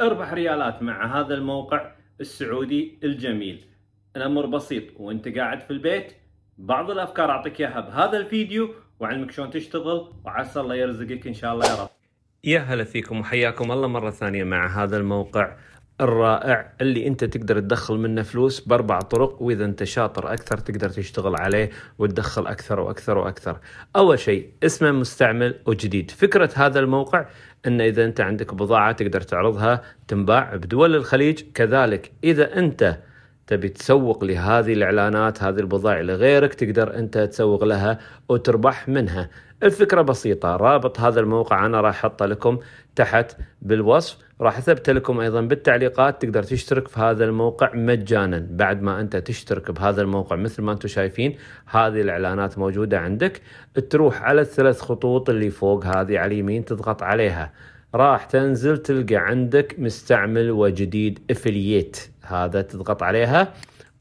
اربح ريالات مع هذا الموقع السعودي الجميل الامر بسيط وانت قاعد في البيت بعض الافكار اعطيك اياها بهذا الفيديو وعلمك شلون تشتغل وعسى الله يرزقك ان شاء الله يا رب يا هلا فيكم وحياكم الله مرة ثانية مع هذا الموقع الرائع اللي انت تقدر تدخل منه فلوس باربع طرق واذا انت شاطر اكثر تقدر تشتغل عليه وتدخل اكثر واكثر واكثر. اول شيء اسمه مستعمل وجديد، فكره هذا الموقع ان اذا انت عندك بضاعه تقدر تعرضها تنباع بدول الخليج، كذلك اذا انت تبي تسوق لهذه الاعلانات هذه البضائع لغيرك تقدر انت تسوق لها وتربح منها الفكره بسيطه رابط هذا الموقع انا راح احطه لكم تحت بالوصف راح اثبته لكم ايضا بالتعليقات تقدر تشترك في هذا الموقع مجانا بعد ما انت تشترك بهذا الموقع مثل ما انتم شايفين هذه الاعلانات موجوده عندك تروح على الثلاث خطوط اللي فوق هذه على اليمين تضغط عليها راح تنزل تلقى عندك مستعمل وجديد افلييت هذا تضغط عليها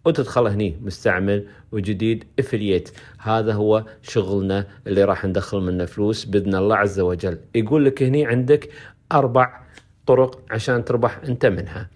وتدخل هني مستعمل وجديد افلييت هذا هو شغلنا اللي راح ندخل منه فلوس باذن الله عز وجل يقول لك هني عندك اربع طرق عشان تربح انت منها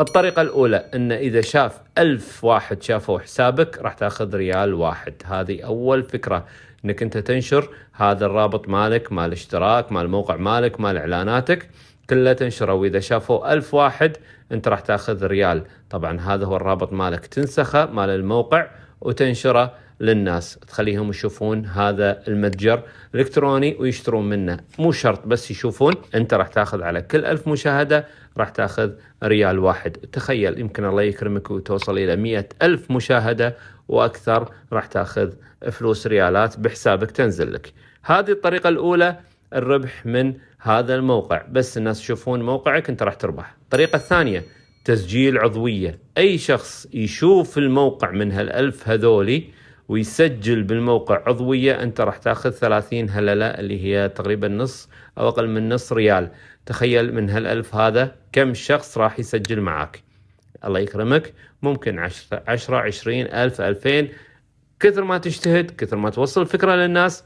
الطريقة الأولى أن إذا شاف ألف واحد شافوا حسابك راح تاخذ ريال واحد هذه أول فكرة انك انت تنشر هذا الرابط مالك مال الاشتراك مال الموقع مالك مال اعلاناتك كله تنشره واذا شافوا ألف واحد انت راح تاخذ ريال طبعا هذا هو الرابط مالك تنسخه مال الموقع وتنشره للناس تخليهم يشوفون هذا المتجر الالكتروني ويشترون منه مو شرط بس يشوفون انت راح تاخذ على كل ألف مشاهده راح تاخذ ريال واحد تخيل يمكن الله يكرمك وتوصل إلى مئة ألف مشاهدة وأكثر راح تاخذ فلوس ريالات بحسابك تنزل لك هذه الطريقة الأولى الربح من هذا الموقع بس الناس يشوفون موقعك انت راح تربح الطريقة الثانية تسجيل عضوية أي شخص يشوف الموقع من هالألف هذولي ويسجل بالموقع عضوية أنت راح تاخذ 30 هللة اللي هي تقريبا نص أو أقل من نص ريال تخيل من هالألف هذا كم شخص راح يسجل معك الله يكرمك ممكن 10 عشرة 20 ألف 2000 كثر ما تجتهد كثر ما توصل فكرة للناس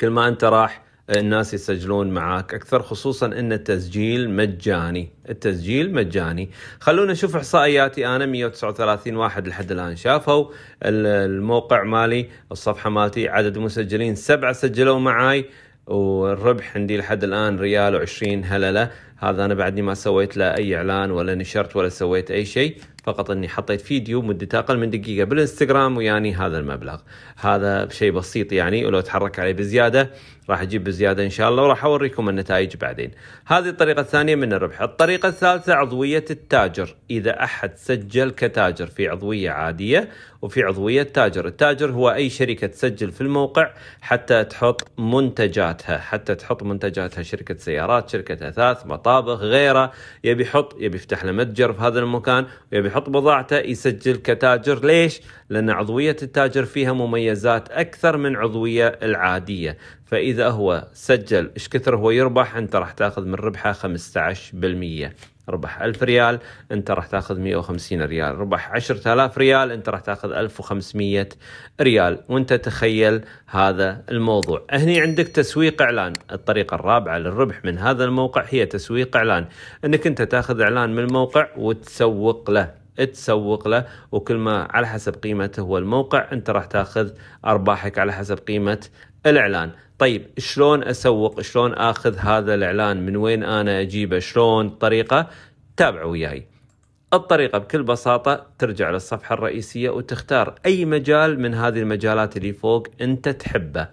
كل ما أنت راح الناس يسجلون معاك اكثر خصوصا ان التسجيل مجاني التسجيل مجاني خلونا نشوف احصائياتي انا 139 واحد لحد الان شافوا الموقع مالي الصفحه مالتي عدد مسجلين سبعه سجلوا معاي والربح عندي لحد الان ريال و20 هلله هذا انا بعدني ما سويت له اي اعلان ولا نشرت ولا سويت اي شيء فقط اني حطيت فيديو مدته اقل من دقيقه بالانستغرام ويعني هذا المبلغ هذا شيء بسيط يعني ولو تحرك عليه بزياده راح اجيب بزياده ان شاء الله وراح اوريكم النتائج بعدين هذه الطريقه الثانيه من الربح الطريقه الثالثه عضويه التاجر اذا احد سجل كتاجر في عضويه عاديه وفي عضويه تاجر التاجر هو اي شركه تسجل في الموقع حتى تحط منتجاتها حتى تحط منتجاتها شركه سيارات شركه اثاث مطابخ غيره يبي يحط يبي يفتح له متجر في هذا المكان ويبي يحط بضاعته يسجل كتاجر ليش؟ لأن عضوية التاجر فيها مميزات أكثر من عضوية العادية فإذا هو سجل إيش كثر هو يربح أنت راح تاخذ من ربحه 15% ربح 1000 ريال انت راح تاخذ 150 ريال ربح 10000 ريال انت راح تاخذ 1500 ريال وانت تخيل هذا الموضوع هني عندك تسويق اعلان الطريقه الرابعه للربح من هذا الموقع هي تسويق اعلان انك انت تاخذ اعلان من الموقع وتسوق له تسوق له وكل ما على حسب قيمته هو الموقع انت راح تاخذ ارباحك على حسب قيمه الاعلان طيب شلون اسوق شلون اخذ هذا الاعلان من وين انا اجيبه شلون الطريقه تابعوا وياي الطريقة بكل بساطة ترجع للصفحة الرئيسية وتختار أي مجال من هذه المجالات اللي فوق أنت تحبه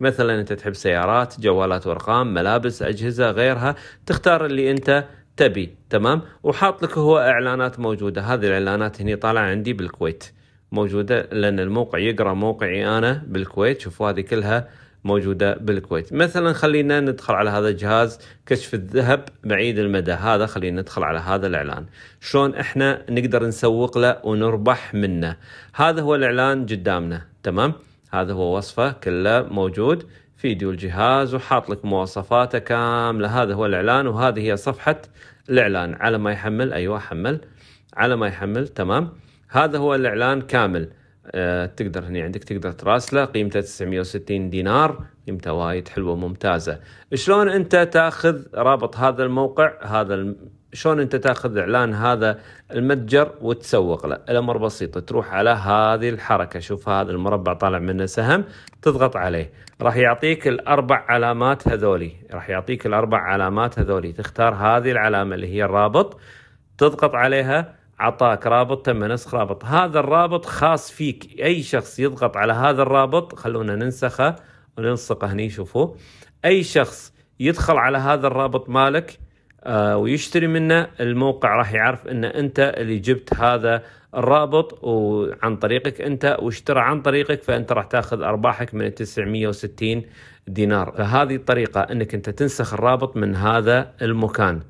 مثلا أنت تحب سيارات جوالات وأرقام ملابس أجهزة غيرها تختار اللي أنت تبي تمام وحاط لك هو اعلانات موجوده هذه الاعلانات هني طالعه عندي بالكويت موجوده لان الموقع يقرا موقعي انا بالكويت شوفوا هذه كلها موجوده بالكويت مثلا خلينا ندخل على هذا الجهاز كشف الذهب بعيد المدى هذا خلينا ندخل على هذا الاعلان شلون احنا نقدر نسوق له ونربح منه هذا هو الاعلان قدامنا تمام هذا هو وصفه كله موجود فيديو الجهاز وحاط لك مواصفاته كامله هذا هو الاعلان وهذه هي صفحه الاعلان على ما يحمل ايوه حمل على ما يحمل تمام هذا هو الاعلان كامل أه تقدر هنا عندك تقدر تراسله قيمته 960 دينار قيمته وايد حلوه ممتازه شلون انت تاخذ رابط هذا الموقع هذا شلون انت تاخذ اعلان هذا المتجر وتسوق له الامر بسيط تروح على هذه الحركه شوف هذا المربع طالع منه سهم تضغط عليه راح يعطيك الاربع علامات هذولي راح يعطيك الاربع علامات هذولي تختار هذه العلامه اللي هي الرابط تضغط عليها عطاك رابط تم نسخ رابط هذا الرابط خاص فيك اي شخص يضغط على هذا الرابط خلونا ننسخه ونلصقه هني شوفوا اي شخص يدخل على هذا الرابط مالك آه، ويشتري منه الموقع راح يعرف ان انت اللي جبت هذا الرابط وعن طريقك انت واشترى عن طريقك فانت راح تاخذ ارباحك من 960 دينار فهذه الطريقه انك انت تنسخ الرابط من هذا المكان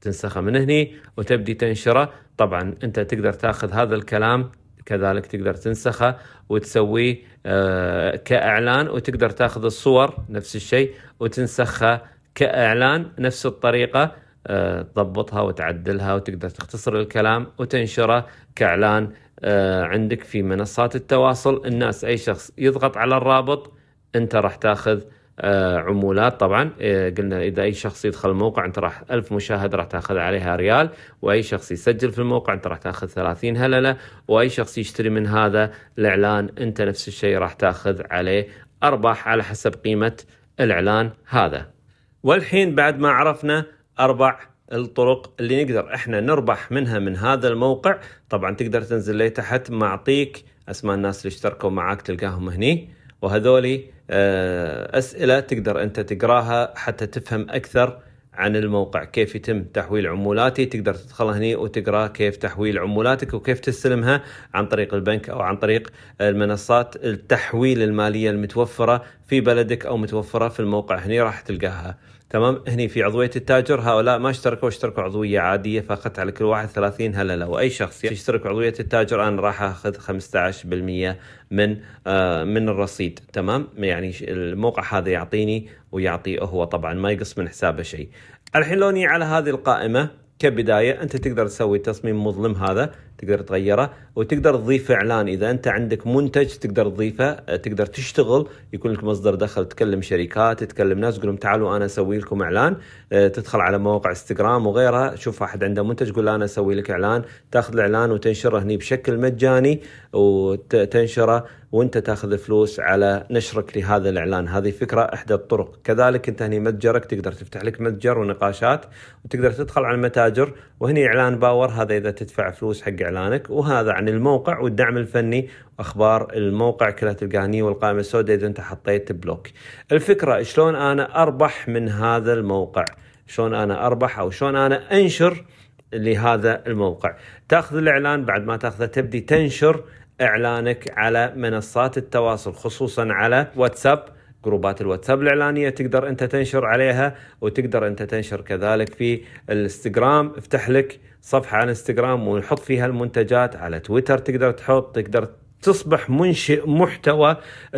تنسخه من هني وتبدي تنشره طبعا انت تقدر تاخذ هذا الكلام كذلك تقدر تنسخه وتسويه آه، كاعلان وتقدر تاخذ الصور نفس الشيء وتنسخها كاعلان نفس الطريقه آه، تضبطها وتعدلها وتقدر تختصر الكلام وتنشره كاعلان آه، عندك في منصات التواصل الناس اي شخص يضغط على الرابط انت راح تاخذ آه، عمولات طبعا قلنا اذا اي شخص يدخل الموقع انت راح ألف مشاهد راح تاخذ عليها ريال واي شخص يسجل في الموقع انت راح تاخذ 30 هلله واي شخص يشتري من هذا الاعلان انت نفس الشيء راح تاخذ عليه ارباح على حسب قيمه الاعلان هذا والحين بعد ما عرفنا اربع الطرق اللي نقدر احنا نربح منها من هذا الموقع طبعا تقدر تنزل لي تحت معطيك اسماء الناس اللي اشتركوا معاك تلقاهم هني وهذولي آه، اسئله تقدر انت تقراها حتى تفهم اكثر عن الموقع كيف يتم تحويل عمولاتي تقدر تدخل هني وتقرا كيف تحويل عمولاتك وكيف تستلمها عن طريق البنك او عن طريق المنصات التحويل الماليه المتوفره في بلدك او متوفره في الموقع هني راح تلقاها تمام هني في عضويه التاجر هؤلاء ما اشتركوا اشتركوا عضويه عاديه فاخذت على كل واحد 30 هلله واي شخص يشترك عضويه التاجر انا راح اخذ 15% من آه من الرصيد تمام يعني الموقع هذا يعطيني ويعطي هو طبعا ما يقص من حسابه شيء الحين لو على هذه القائمه كبدايه انت تقدر تسوي تصميم مظلم هذا تقدر تغيره وتقدر تضيف اعلان اذا انت عندك منتج تقدر تضيفه تقدر تشتغل يكون لك مصدر دخل تكلم شركات تكلم ناس تقول لهم تعالوا انا اسوي لكم اعلان آه، تدخل على مواقع انستغرام وغيرها شوف احد عنده منتج قول انا اسوي لك اعلان تاخذ الاعلان وتنشره هني بشكل مجاني وتنشره وانت تاخذ فلوس على نشرك لهذا الاعلان هذه فكره احدى الطرق كذلك انت هني متجرك تقدر تفتح لك متجر ونقاشات وتقدر تدخل على المتاجر وهني اعلان باور هذا اذا تدفع فلوس حق إعلانك وهذا عن الموقع والدعم الفني واخبار الموقع كلها تلقاها والقائمة السوداء إذا أنت حطيت بلوك الفكرة شلون أنا أربح من هذا الموقع شلون أنا أربح أو شلون أنا أنشر لهذا الموقع تاخذ الإعلان بعد ما تاخذه تبدي تنشر إعلانك على منصات التواصل خصوصا على واتساب جروبات الواتساب الاعلانيه تقدر انت تنشر عليها وتقدر انت تنشر كذلك في الانستغرام افتح لك صفحه على انستغرام ونحط فيها المنتجات على تويتر تقدر تحط تقدر تصبح منشئ محتوى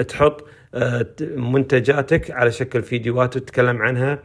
تحط آه، منتجاتك على شكل فيديوهات وتتكلم عنها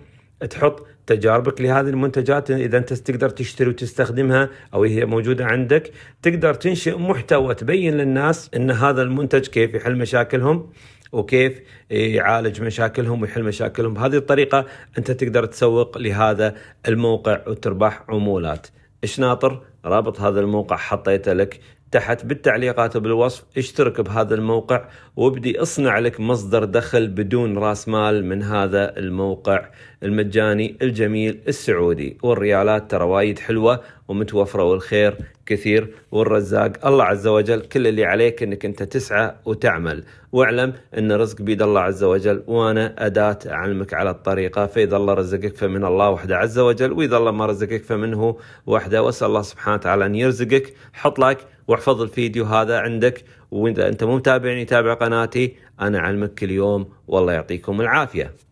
تحط تجاربك لهذه المنتجات اذا انت تقدر تشتري وتستخدمها او هي موجوده عندك تقدر تنشئ محتوى تبين للناس ان هذا المنتج كيف يحل مشاكلهم وكيف إيه، يعالج مشاكلهم ويحل مشاكلهم بهذه الطريقة أنت تقدر تسوق لهذا الموقع وتربح عمولات إيش ناطر رابط هذا الموقع حطيته لك تحت بالتعليقات وبالوصف اشترك بهذا الموقع وابدي اصنع لك مصدر دخل بدون راس مال من هذا الموقع المجاني الجميل السعودي والريالات ترى وايد حلوه ومتوفره والخير كثير والرزاق الله عز وجل كل اللي عليك انك انت تسعى وتعمل واعلم ان رزق بيد الله عز وجل وانا اداه اعلمك على الطريقه فاذا الله رزقك فمن الله وحده عز وجل واذا الله ما رزقك فمنه وحده واسال الله سبحانه وتعالى ان يرزقك حط لك واحفظ الفيديو هذا عندك واذا انت مو متابعني تابع قناتي انا اعلمك كل يوم والله يعطيكم العافيه